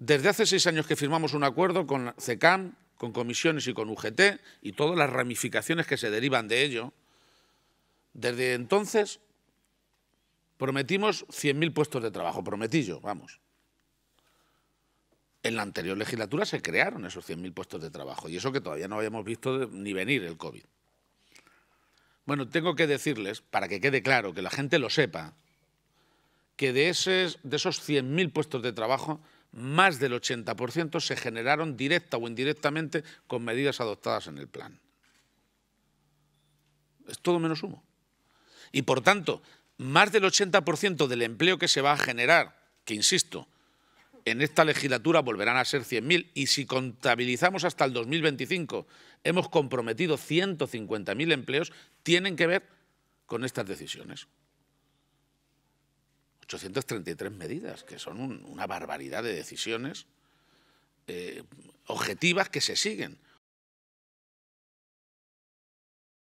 Desde hace seis años que firmamos un acuerdo con CECAM, con comisiones y con UGT y todas las ramificaciones que se derivan de ello, desde entonces prometimos 100.000 puestos de trabajo, prometí vamos. En la anterior legislatura se crearon esos 100.000 puestos de trabajo y eso que todavía no habíamos visto ni venir el COVID. Bueno, tengo que decirles, para que quede claro, que la gente lo sepa, que de, de esos 100.000 puestos de trabajo más del 80% se generaron directa o indirectamente con medidas adoptadas en el plan. Es todo menos humo. Y por tanto, más del 80% del empleo que se va a generar, que insisto, en esta legislatura volverán a ser 100.000 y si contabilizamos hasta el 2025, hemos comprometido 150.000 empleos, tienen que ver con estas decisiones. 833 medidas, que son una barbaridad de decisiones eh, objetivas que se siguen.